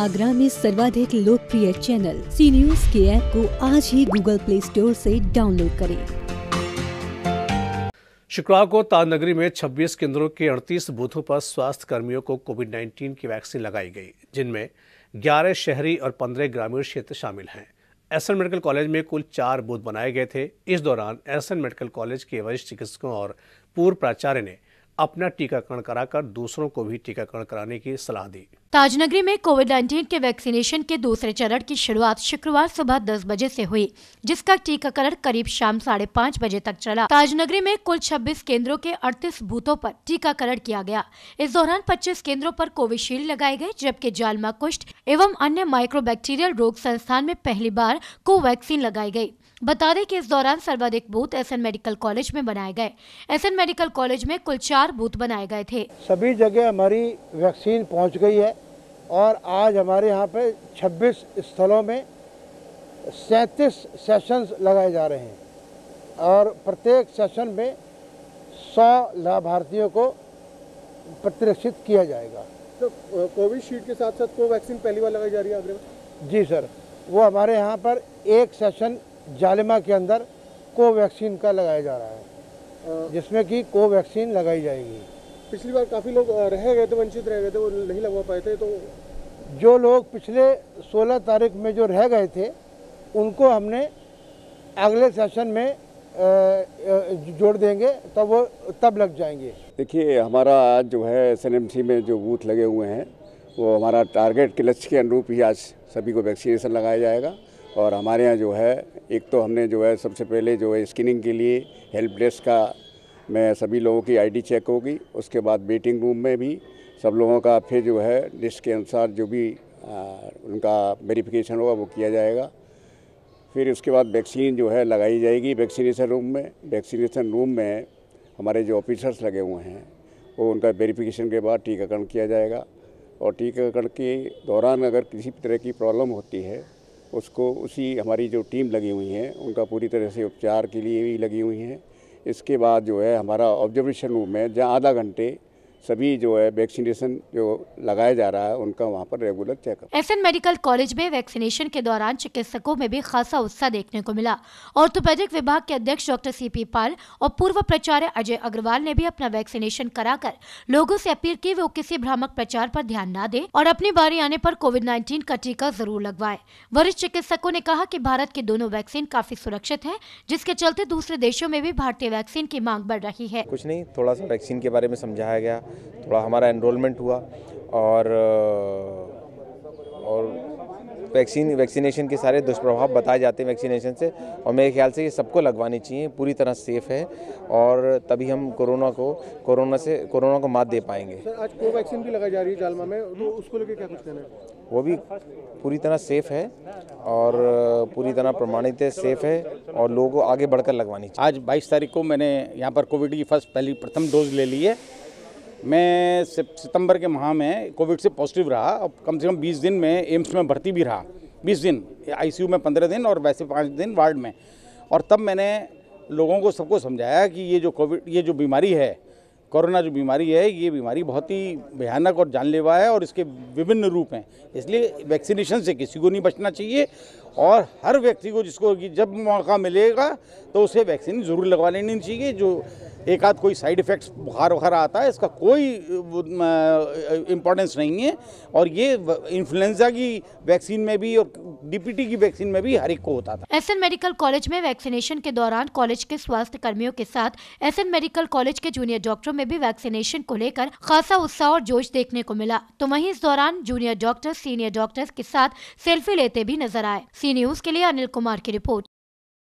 आगरा में सर्वाधिक लोकप्रिय चैनल सी न्यूज के ऐप को आज ही गूगल प्ले स्टोर से डाउनलोड करें शुक्रवार को ताजनगरी में 26 केंद्रों के 38 बूथों पर स्वास्थ्य कर्मियों को कोविड 19 की वैक्सीन लगाई गई जिनमें 11 शहरी और 15 ग्रामीण क्षेत्र शामिल हैं एस मेडिकल कॉलेज में कुल चार बूथ बनाए गए थे इस दौरान एस मेडिकल कॉलेज के वरिष्ठ चिकित्सकों और पूर्व प्राचार्य ने अपना टीकाकरण कराकर दूसरों को भी टीकाकरण कराने की सलाह दी ताजनगरी में कोविड नाइन्टीन के वैक्सीनेशन के दूसरे चरण की शुरुआत शुक्रवार सुबह 10 बजे से हुई जिसका टीकाकरण करीब शाम साढ़े पाँच बजे तक चला ताजनगरी में कुल 26 केंद्रों के 38 बूथों पर टीकाकरण किया गया इस दौरान 25 केंद्रों पर कोविशील्ड लगाए गए जबकि जालमा कुष्ठ एवं अन्य माइक्रोबैक्टीरियल रोग संस्थान में पहली बार कोवैक्सीन लगाई गयी बता दें कि इस दौरान सर्वाधिक बूथ एसएन मेडिकल कॉलेज में बनाए गए एसएन मेडिकल कॉलेज में कुल चार बूथ बनाए गए थे सभी जगह हमारी वैक्सीन पहुंच गई है और आज हमारे यहाँ पे 26 स्थलों में सैंतीस सेशंस लगाए जा रहे हैं और प्रत्येक सेशन में 100 लाभार्थियों को प्रतिरक्षित किया जाएगा तो कोविशील्ड के साथ साथ कोवैक्सीन पहली बार लगाई जा रही है आगरे जी सर वो हमारे यहाँ पर एक सेशन जालिमा के अंदर कोवैक्सीन का लगाया जा रहा है जिसमें कि कोवैक्सीन लगाई जाएगी पिछली बार काफ़ी लोग रह गए थे वंचित रह गए थे वो नहीं लगवा पाए थे तो जो लोग पिछले 16 तारीख में जो रह गए थे उनको हमने अगले सेशन में जोड़ देंगे तब वो तब लग जाएंगे देखिए हमारा आज जो है एसएनएमसी में जो बूथ लगे हुए हैं वो हमारा टारगेट के लक्ष्य के अनुरूप ही आज सभी को वैक्सीनेशन लगाया जाएगा और हमारे यहाँ जो है एक तो हमने जो है सबसे पहले जो है स्क्रीनिंग के लिए हेल्प डेस्क का में सभी लोगों की आईडी चेक होगी उसके बाद वेटिंग रूम में भी सब लोगों का फिर जो है लिस्ट के अनुसार जो भी आ, उनका वेरिफिकेशन होगा वो किया जाएगा फिर उसके बाद वैक्सीन जो है लगाई जाएगी वैक्सीनेशन रूम में वैक्सीनेशन रूम में हमारे जो ऑफिसर्स लगे हुए हैं वो उनका वेरिफिकेशन के बाद टीकाकरण किया जाएगा और टीकाकरण के दौरान अगर किसी भी तरह की प्रॉब्लम होती है उसको उसी हमारी जो टीम लगी हुई है उनका पूरी तरह से उपचार के लिए भी लगी हुई हैं इसके बाद जो है हमारा ऑब्जर्वेशन रूम है जहाँ आधा घंटे सभी जो है वैक्सीनेशन जो लगाया जा रहा है उनका वहाँ पर regular checkup F medical college में वैक्सीनेशन के दौरान चिकित्सकों में भी खासा उत्साह देखने को मिला ऑर्थोपेडिक विभाग के अध्यक्ष डॉक्टर सी पी पाल और पूर्व प्राचार्य अजय अग्रवाल ने भी अपना वैक्सीनेशन कराकर लोगों से अपील की वो किसी भ्रामक प्रचार पर ध्यान न दें और अपनी बारी आने पर कोविड नाइन्टीन का टीका जरूर लगवाए वरिष्ठ चिकित्सकों ने कहा की भारत के दोनों वैक्सीन काफी सुरक्षित है जिसके चलते दूसरे देशों में भी भारतीय वैक्सीन की मांग बढ़ रही है कुछ नहीं थोड़ा सा वैक्सीन के बारे में समझाया गया थोड़ा हमारा एनरोलमेंट हुआ और और वैक्सीन वैक्सीनेशन के सारे दुष्प्रभाव बताए जाते हैं वैक्सीनेशन से और मेरे ख्याल से ये सबको लगवानी चाहिए पूरी तरह सेफ है और तभी हम कोरोना को कोरोना से कोरोना को मात दे पाएंगे सर आज को वैक्सीन भी लगाई जा रही है जालमा में तो उसको लेके क्या कुछ कहना है वो भी पूरी तरह सेफ है और पूरी तरह प्रमाणित है सेफ है और लोगों को आगे बढ़कर लगवानी चाहिए आज बाईस तारीख को मैंने यहाँ पर कोविड की फर्स्ट पहली प्रथम डोज ले ली है मैं सितंबर के माह में कोविड से पॉजिटिव रहा और कम से कम 20 दिन में एम्स में भर्ती भी रहा 20 दिन आईसीयू में 15 दिन और वैसे पाँच दिन वार्ड में और तब मैंने लोगों को सबको समझाया कि ये जो कोविड ये जो बीमारी है कोरोना जो बीमारी है ये बीमारी बहुत ही भयानक और जानलेवा है और इसके विभिन्न रूप हैं इसलिए वैक्सीनेशन से किसी को नहीं बचना चाहिए और हर व्यक्ति को जिसको जब मौका मिलेगा तो उसे वैक्सीन ज़रूर लगवा लेनी चाहिए जो एक आध कोई साइड इफ़ेक्ट्स बुखार वगैरह आता है इसका कोई इम्पोर्टेंस नहीं है और ये इन्फ्लुएंजा की वैक्सीन में भी और डीपीटी की वैक्सीन में भी हर एक को होता था एस मेडिकल कॉलेज में वैक्सीनेशन के दौरान कॉलेज के स्वास्थ्य कर्मियों के साथ एस मेडिकल कॉलेज के जूनियर डॉक्टरों में भी वैक्सीनेशन को लेकर खासा उत्साह और जोश देखने को मिला तो वही इस दौरान जूनियर डॉक्टर सीनियर डॉक्टर के साथ सेल्फी लेते भी नजर आए सी न्यूज़ के लिए अनिल कुमार की रिपोर्ट